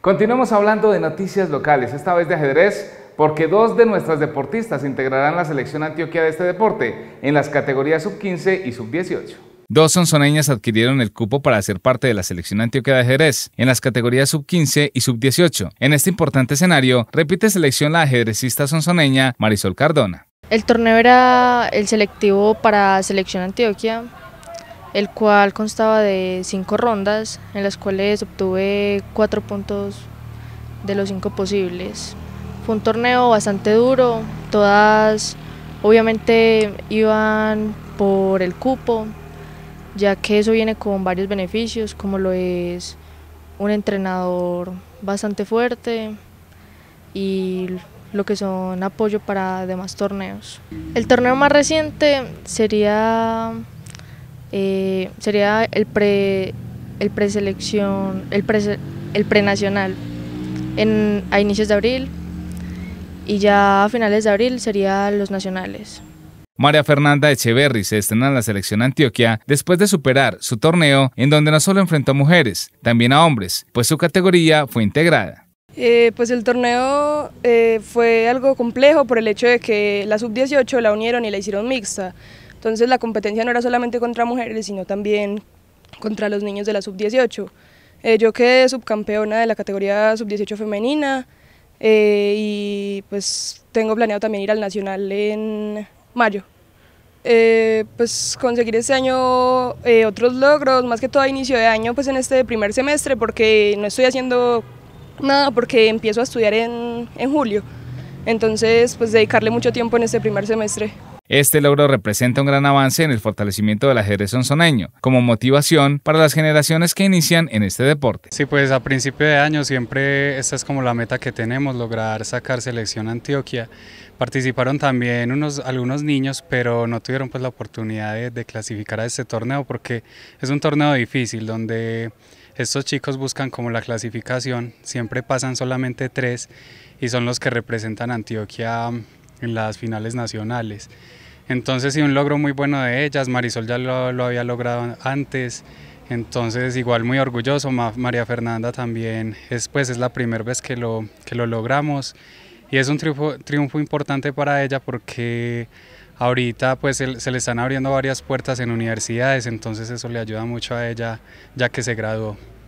Continuamos hablando de noticias locales, esta vez de ajedrez, porque dos de nuestras deportistas integrarán la selección antioquia de este deporte en las categorías sub-15 y sub-18. Dos sonzoneñas adquirieron el cupo para ser parte de la selección antioquia de ajedrez en las categorías sub-15 y sub-18. En este importante escenario, repite selección la ajedrecista sonzoneña Marisol Cardona. El torneo era el selectivo para selección antioquia el cual constaba de cinco rondas, en las cuales obtuve cuatro puntos de los cinco posibles. Fue un torneo bastante duro, todas obviamente iban por el cupo, ya que eso viene con varios beneficios, como lo es un entrenador bastante fuerte y lo que son apoyo para demás torneos. El torneo más reciente sería eh, sería el pre el preselección el pre, el prenacional en, a inicios de abril y ya a finales de abril serían los nacionales. María Fernanda Echeverry se estrena en la selección Antioquia después de superar su torneo en donde no solo enfrentó a mujeres, también a hombres, pues su categoría fue integrada. Eh, pues el torneo eh, fue algo complejo por el hecho de que la sub-18 la unieron y la hicieron mixta. Entonces la competencia no era solamente contra mujeres, sino también contra los niños de la sub-18. Eh, yo quedé subcampeona de la categoría sub-18 femenina eh, y pues tengo planeado también ir al nacional en mayo. Eh, pues conseguir este año otros logros, más que todo a inicio de año, pues en este primer semestre, porque no estoy haciendo nada, porque empiezo a estudiar en, en julio. Entonces, pues dedicarle mucho tiempo en este primer semestre. Este logro representa un gran avance en el fortalecimiento del ajedrez sonzoneño, como motivación para las generaciones que inician en este deporte. Sí, pues a principio de año siempre esta es como la meta que tenemos, lograr sacar selección Antioquia. Participaron también unos, algunos niños, pero no tuvieron pues la oportunidad de, de clasificar a este torneo porque es un torneo difícil donde estos chicos buscan como la clasificación, siempre pasan solamente tres y son los que representan a Antioquia en las finales nacionales. Entonces sí, un logro muy bueno de ellas, Marisol ya lo, había logrado antes, entonces igual muy orgulloso, María Fernanda también, es, pues es la primera vez que lo, lo logramos y es un triunfo, triunfo importante para ella porque ahorita pues se le están abriendo varias puertas en universidades, entonces eso le ayuda mucho a ella ya que se graduó.